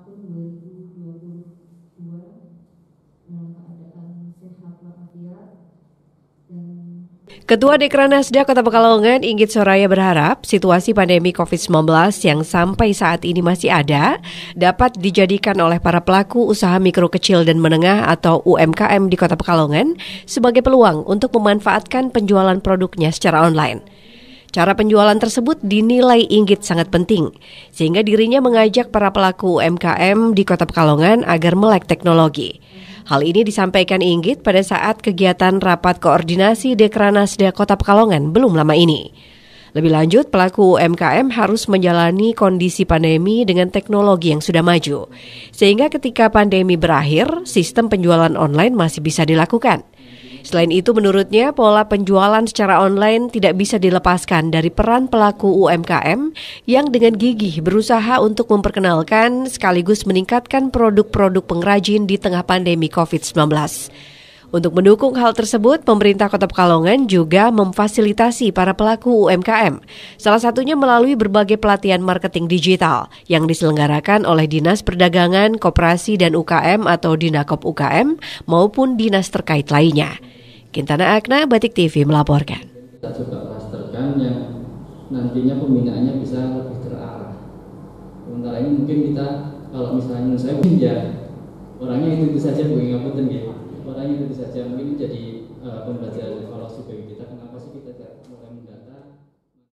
tahun 2022 dalam keadaan sehat walafiat dan Ketua Dekranasda Kota Pekalongan Inggit Soraya berharap situasi pandemi COVID-19 yang sampai saat ini masih ada dapat dijadikan oleh para pelaku usaha mikro kecil dan menengah atau UMKM di Kota Pekalongan sebagai peluang untuk memanfaatkan penjualan produknya secara online. Cara penjualan tersebut dinilai Inggit sangat penting, sehingga dirinya mengajak para pelaku UMKM di Kota Pekalongan agar melek teknologi. Hal ini disampaikan Inggit pada saat kegiatan rapat koordinasi Dekranasda Kota Pekalongan belum lama ini. Lebih lanjut, pelaku UMKM harus menjalani kondisi pandemi dengan teknologi yang sudah maju. Sehingga ketika pandemi berakhir, sistem penjualan online masih bisa dilakukan. Selain itu menurutnya pola penjualan secara online tidak bisa dilepaskan dari peran pelaku UMKM yang dengan gigih berusaha untuk memperkenalkan sekaligus meningkatkan produk-produk pengrajin di tengah pandemi COVID-19. Untuk mendukung hal tersebut, pemerintah Kota Pekalongan juga memfasilitasi para pelaku UMKM, salah satunya melalui berbagai pelatihan marketing digital yang diselenggarakan oleh Dinas Perdagangan, Koperasi dan UKM atau Dinakop UKM maupun dinas terkait lainnya. Kintana Akna, Batik TV melaporkan. Kita coba masterkan yang nantinya pembinaannya bisa lebih terarah. Sementara ini mungkin kita kalau misalnya saya ya orangnya itu itu saja bu ngapunten ya yang ini jadi uh, pembelajaran evaluasi